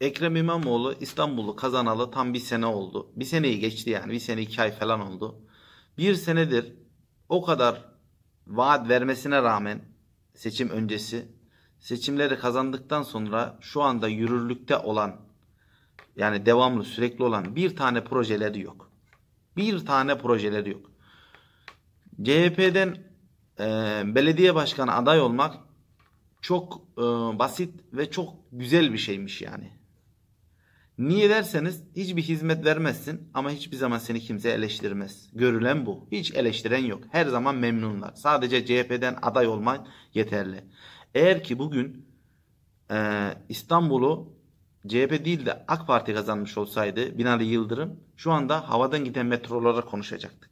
Ekrem İmamoğlu İstanbul'u kazanalı tam bir sene oldu. Bir seneyi geçti yani. Bir sene iki ay falan oldu. Bir senedir o kadar vaat vermesine rağmen seçim öncesi seçimleri kazandıktan sonra şu anda yürürlükte olan yani devamlı sürekli olan bir tane projeleri yok. Bir tane projeleri yok. CHP'den e, belediye başkanı aday olmak çok e, basit ve çok güzel bir şeymiş yani. Niye derseniz hiçbir hizmet vermezsin ama hiçbir zaman seni kimse eleştirmez. Görülen bu. Hiç eleştiren yok. Her zaman memnunlar. Sadece CHP'den aday olman yeterli. Eğer ki bugün e, İstanbul'u CHP değil de AK Parti kazanmış olsaydı Binali Yıldırım şu anda havadan giden metrolara konuşacaktık.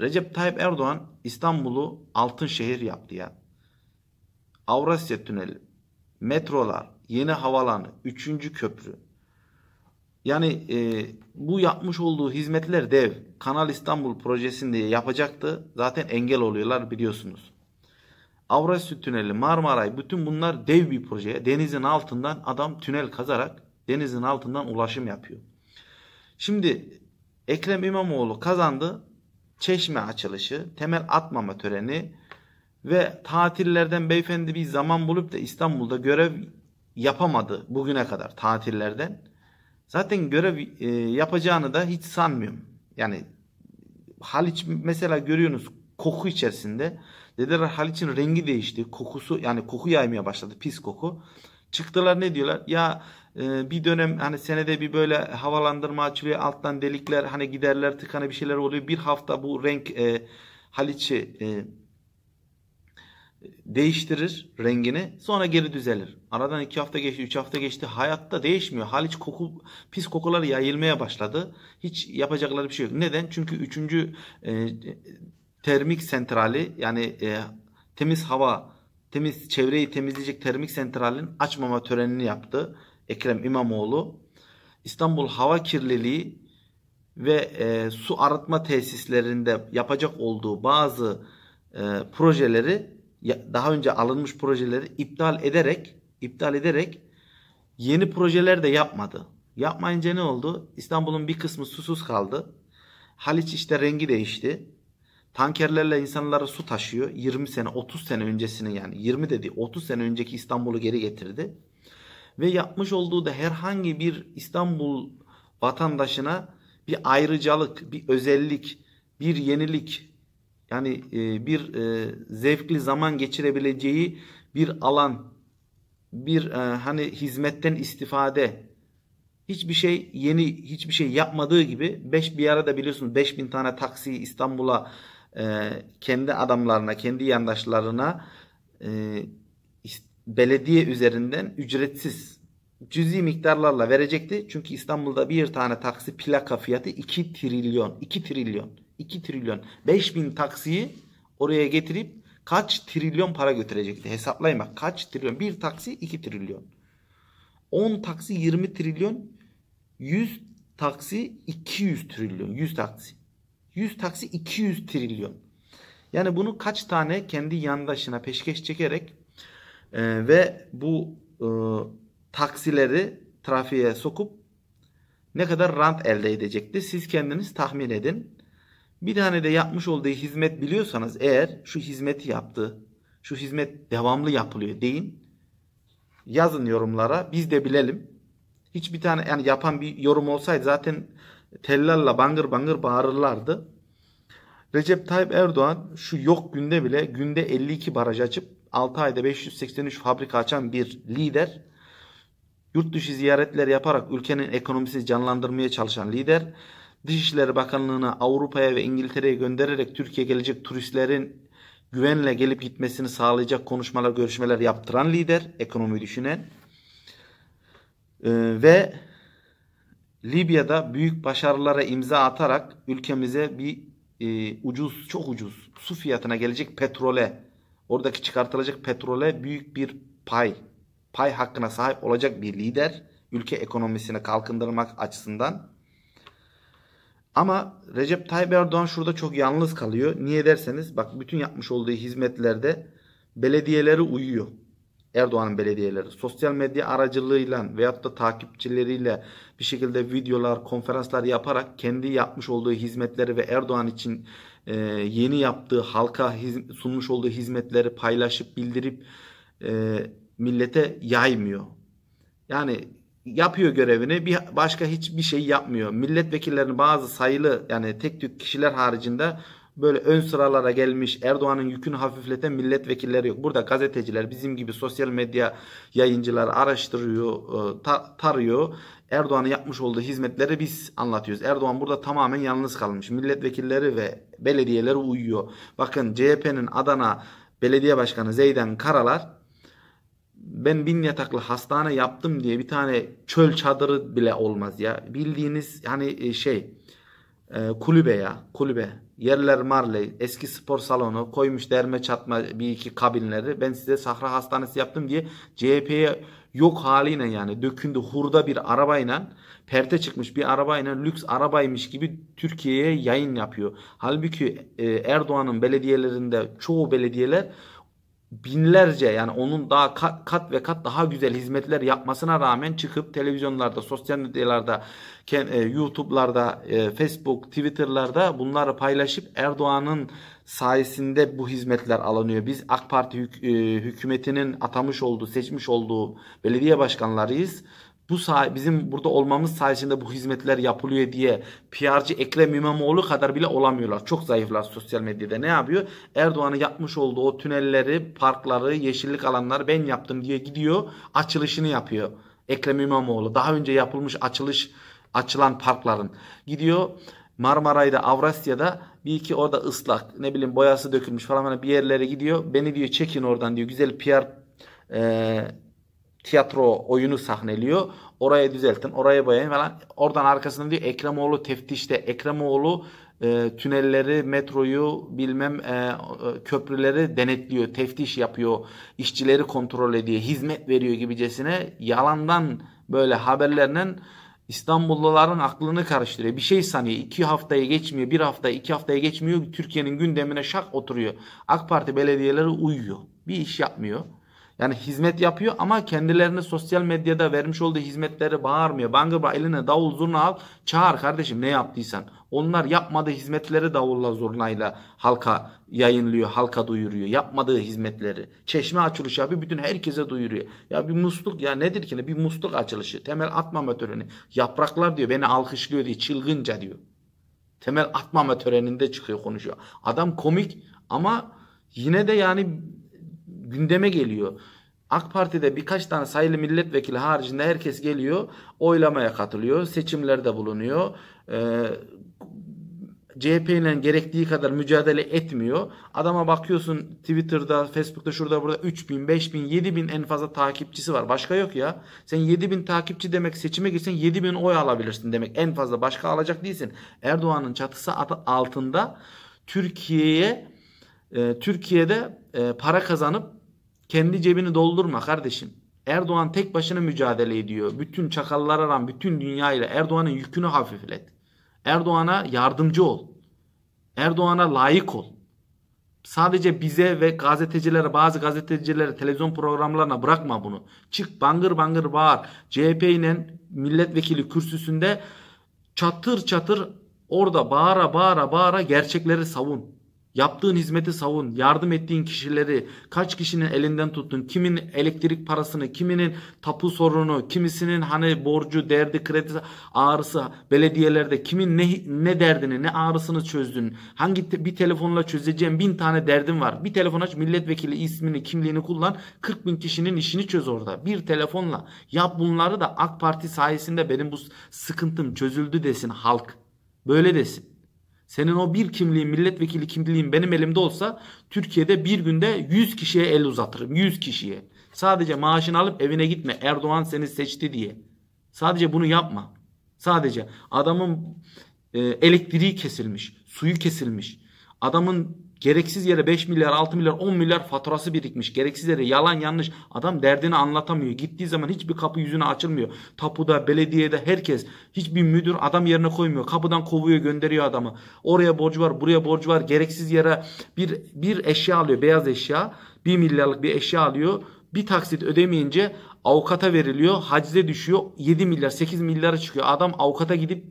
Recep Tayyip Erdoğan İstanbul'u altın şehir yaptı ya. Avrasya Tüneli, metrolar, yeni havalanı, 3. köprü, yani e, bu yapmış olduğu hizmetler dev Kanal İstanbul projesinde yapacaktı. Zaten engel oluyorlar biliyorsunuz. Avrasya Tüneli, Marmaray bütün bunlar dev bir proje. Denizin altından adam tünel kazarak denizin altından ulaşım yapıyor. Şimdi Ekrem İmamoğlu kazandı. Çeşme açılışı, temel atmama töreni ve tatillerden beyefendi bir zaman bulup da İstanbul'da görev yapamadı bugüne kadar tatillerden. Zaten görev e, yapacağını da hiç sanmıyorum. Yani Haliç mesela görüyorsunuz koku içerisinde. Dediler Haliç'in rengi değişti. Kokusu yani koku yaymaya başladı pis koku. Çıktılar ne diyorlar? Ya e, bir dönem hani senede bir böyle havalandırma açılıyor. Alttan delikler hani giderler tıkanı bir şeyler oluyor. Bir hafta bu renk e, Haliç'i e, değiştirir rengini sonra geri düzelir. Aradan 2 hafta geçti 3 hafta geçti hayatta değişmiyor. Hal hiç koku, pis kokular yayılmaya başladı. Hiç yapacakları bir şey yok. Neden? Çünkü 3. E, termik sentrali yani e, temiz hava temiz çevreyi temizleyecek termik santralin açmama törenini yaptı Ekrem İmamoğlu. İstanbul hava kirliliği ve e, su arıtma tesislerinde yapacak olduğu bazı e, projeleri daha önce alınmış projeleri iptal ederek iptal ederek yeni projeler de yapmadı. Yapmayınca ne oldu? İstanbul'un bir kısmı susuz kaldı. Haliç işte rengi değişti. Tankerlerle insanları su taşıyor. 20 sene 30 sene öncesini yani 20 dedi 30 sene önceki İstanbul'u geri getirdi. Ve yapmış olduğu da herhangi bir İstanbul vatandaşına bir ayrıcalık, bir özellik, bir yenilik yani e, bir e, zevkli zaman geçirebileceği bir alan, bir e, hani hizmetten istifade. Hiçbir şey yeni, hiçbir şey yapmadığı gibi beş bir arada biliyorsunuz 5000 tane taksi İstanbul'a e, kendi adamlarına, kendi yandaşlarına e, belediye üzerinden ücretsiz cüzi miktarlarla verecekti. Çünkü İstanbul'da bir tane taksi plaka fiyatı 2 trilyon. 2 trilyon. 2 trilyon 5000 taksiyi oraya getirip kaç trilyon para götürecekti? Hesaplayın bak kaç trilyon? Bir taksi 2 trilyon. 10 taksi 20 trilyon. 100 taksi 200 trilyon. 100 taksi. 100 taksi 200 trilyon. Yani bunu kaç tane kendi yandaşına peşkeş çekerek e, ve bu e, taksileri trafiğe sokup ne kadar rant elde edecekti? Siz kendiniz tahmin edin. Bir tane de yapmış olduğu hizmet biliyorsanız eğer şu hizmeti yaptı, şu hizmet devamlı yapılıyor deyin. Yazın yorumlara biz de bilelim. Hiçbir tane yani yapan bir yorum olsaydı zaten tellalla bangır bangır bağırırlardı. Recep Tayyip Erdoğan şu yok günde bile günde 52 baraj açıp 6 ayda 583 fabrika açan bir lider. Yurt dışı ziyaretler yaparak ülkenin ekonomisini canlandırmaya çalışan lider. Dışişleri Bakanlığı'na Avrupa'ya ve İngiltere'ye göndererek Türkiye gelecek turistlerin güvenle gelip gitmesini sağlayacak konuşmalar, görüşmeler yaptıran lider, ekonomi düşünen e, ve Libya'da büyük başarılara imza atarak ülkemize bir e, ucuz, çok ucuz su fiyatına gelecek petrole, oradaki çıkartılacak petrole büyük bir pay, pay hakkına sahip olacak bir lider ülke ekonomisini kalkındırmak açısından ama Recep Tayyip Erdoğan şurada çok yalnız kalıyor. Niye derseniz bak bütün yapmış olduğu hizmetlerde belediyeleri uyuyor. Erdoğan'ın belediyeleri sosyal medya aracılığıyla veyahut da takipçileriyle bir şekilde videolar, konferanslar yaparak kendi yapmış olduğu hizmetleri ve Erdoğan için e, yeni yaptığı halka hiz, sunmuş olduğu hizmetleri paylaşıp bildirip e, millete yaymıyor. Yani yapıyor görevini bir başka hiçbir şey yapmıyor. Milletvekillerinin bazı sayılı yani tek tük kişiler haricinde böyle ön sıralara gelmiş Erdoğan'ın yükünü hafifleten milletvekilleri yok. Burada gazeteciler bizim gibi sosyal medya yayıncılar araştırıyor, e, tarıyor. Erdoğan'ın yapmış olduğu hizmetleri biz anlatıyoruz. Erdoğan burada tamamen yalnız kalmış. Milletvekilleri ve belediyeleri uyuyor. Bakın CHP'nin Adana Belediye Başkanı Zeydan Karalar ben bin yataklı hastane yaptım diye bir tane çöl çadırı bile olmaz ya. Bildiğiniz hani e, şey e, kulübe ya kulübe. Yerler marley eski spor salonu koymuş derme çatma bir iki kabinleri. Ben size sahra hastanesi yaptım diye CHP'ye yok haliyle yani dökündü hurda bir arabayla perte çıkmış bir arabayla lüks arabaymış gibi Türkiye'ye yayın yapıyor. Halbuki e, Erdoğan'ın belediyelerinde çoğu belediyeler binlerce yani onun daha kat, kat ve kat daha güzel hizmetler yapmasına rağmen çıkıp televizyonlarda, sosyal medyalarda, e, YouTube'larda, e, Facebook, Twitter'larda bunları paylaşıp Erdoğan'ın sayesinde bu hizmetler alınıyor. Biz AK Parti hük- e, hükümetinin atamış olduğu, seçmiş olduğu belediye başkanlarıyız bu say bizim burada olmamız sayesinde bu hizmetler yapılıyor diye PR'cı Ekrem İmamoğlu kadar bile olamıyorlar. Çok zayıflar sosyal medyada. Ne yapıyor? Erdoğan'ın yapmış olduğu o tünelleri, parkları, yeşillik alanları ben yaptım diye gidiyor. Açılışını yapıyor. Ekrem İmamoğlu daha önce yapılmış açılış açılan parkların gidiyor Marmaray'da, Avrasya'da bir iki orada ıslak ne bileyim boyası dökülmüş falan bir yerlere gidiyor. Beni diyor çekin oradan diyor. Güzel PR e, tiyatro oyunu sahneliyor. Oraya düzeltin, oraya boyayın falan. Oradan arkasında diyor Ekremoğlu teftişte. Ekremoğlu e, tünelleri, metroyu, bilmem e, köprüleri denetliyor, teftiş yapıyor, işçileri kontrol ediyor, hizmet veriyor gibicesine yalandan böyle haberlerle İstanbulluların aklını karıştırıyor. Bir şey sanıyor. İki haftaya geçmiyor. Bir hafta, iki haftaya geçmiyor. Türkiye'nin gündemine şak oturuyor. AK Parti belediyeleri uyuyor. Bir iş yapmıyor. Yani hizmet yapıyor ama kendilerini sosyal medyada vermiş olduğu hizmetleri bağırmıyor. Bangır bağır eline davul zurna al çağır kardeşim ne yaptıysan. Onlar yapmadığı hizmetleri davulla zurnayla halka yayınlıyor, halka duyuruyor. Yapmadığı hizmetleri. Çeşme açılışı abi bütün herkese duyuruyor. Ya bir musluk ya nedir ki ne? Bir musluk açılışı. Temel atmama töreni. Yapraklar diyor beni alkışlıyor diye çılgınca diyor. Temel atmama töreninde çıkıyor konuşuyor. Adam komik ama yine de yani gündeme geliyor. AK Parti'de birkaç tane sayılı milletvekili haricinde herkes geliyor, oylamaya katılıyor, seçimlerde bulunuyor. Ee, CHP ile gerektiği kadar mücadele etmiyor. Adama bakıyorsun Twitter'da, Facebook'ta, şurada burada 3 bin, 5 bin, 7 bin en fazla takipçisi var. Başka yok ya. Sen 7 bin takipçi demek seçime girsen 7 bin oy alabilirsin demek. En fazla başka alacak değilsin. Erdoğan'ın çatısı altında Türkiye'ye, e, Türkiye'de e, para kazanıp kendi cebini doldurma kardeşim. Erdoğan tek başına mücadele ediyor. Bütün çakallara rağmen bütün dünyayla Erdoğan'ın yükünü hafiflet. Erdoğan'a yardımcı ol. Erdoğan'a layık ol. Sadece bize ve gazetecilere bazı gazetecilere televizyon programlarına bırakma bunu. Çık bangır bangır bağır. CHP ile milletvekili kürsüsünde çatır çatır orada bağıra bağıra bağıra gerçekleri savun. Yaptığın hizmeti savun. Yardım ettiğin kişileri, kaç kişinin elinden tuttun, kimin elektrik parasını, kiminin tapu sorunu, kimisinin hani borcu, derdi, kredi ağrısı, belediyelerde kimin ne, ne derdini, ne ağrısını çözdün. Hangi te, bir telefonla çözeceğim bin tane derdin var. Bir telefon aç milletvekili ismini, kimliğini kullan. 40 bin kişinin işini çöz orada. Bir telefonla. Yap bunları da AK Parti sayesinde benim bu sıkıntım çözüldü desin halk. Böyle desin. Senin o bir kimliğin, milletvekili kimliğin benim elimde olsa Türkiye'de bir günde 100 kişiye el uzatırım. 100 kişiye. Sadece maaşını alıp evine gitme. Erdoğan seni seçti diye. Sadece bunu yapma. Sadece adamın e, elektriği kesilmiş, suyu kesilmiş. Adamın Gereksiz yere 5 milyar, 6 milyar, 10 milyar faturası birikmiş. Gereksiz yere yalan yanlış. Adam derdini anlatamıyor. Gittiği zaman hiçbir kapı yüzüne açılmıyor. Tapuda, belediyede herkes hiçbir müdür adam yerine koymuyor. Kapıdan kovuyor, gönderiyor adamı. Oraya borcu var, buraya borcu var. Gereksiz yere bir bir eşya alıyor, beyaz eşya. 1 milyarlık bir eşya alıyor. Bir taksit ödemeyince avukata veriliyor. Hacize düşüyor. 7 milyar, 8 milyara çıkıyor. Adam avukata gidip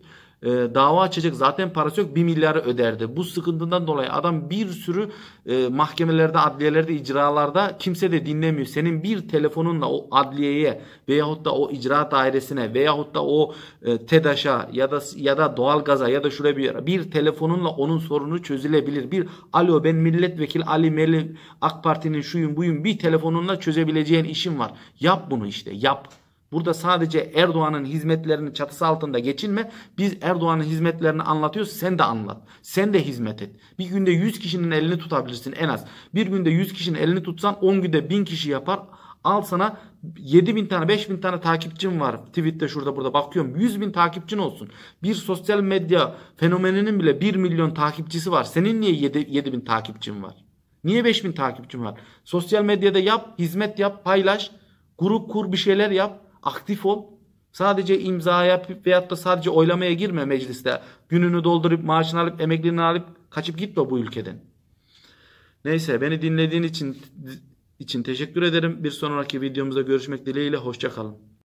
e, dava açacak zaten parası yok 1 milyarı öderdi. Bu sıkıntından dolayı adam bir sürü e, mahkemelerde, adliyelerde, icralarda kimse de dinlemiyor. Senin bir telefonunla o adliyeye veyahut da o icra dairesine veyahut da o e, TEDAŞ'a ya da ya da doğalgaza ya da şuraya bir yere bir telefonunla onun sorunu çözülebilir. Bir alo ben milletvekili Ali Meli AK Parti'nin şuyum buyum bir telefonunla çözebileceğin işim var. Yap bunu işte yap. Burada sadece Erdoğan'ın hizmetlerini çatısı altında geçinme. Biz Erdoğan'ın hizmetlerini anlatıyoruz. Sen de anlat. Sen de hizmet et. Bir günde 100 kişinin elini tutabilirsin en az. Bir günde 100 kişinin elini tutsan 10 günde 1000 kişi yapar. Al sana 7 bin tane 5 bin tane takipçim var. Tweet'te şurada burada bakıyorum. 100 bin takipçin olsun. Bir sosyal medya fenomeninin bile 1 milyon takipçisi var. Senin niye 7, 7 bin takipçin var? Niye 5 bin takipçin var? Sosyal medyada yap, hizmet yap, paylaş. Grup kur bir şeyler yap. Aktif ol. Sadece imza yap veyahut da sadece oylamaya girme mecliste. Gününü doldurup maaşını alıp emekliliğini alıp kaçıp gitme bu ülkeden. Neyse beni dinlediğin için için teşekkür ederim. Bir sonraki videomuzda görüşmek dileğiyle. Hoşçakalın.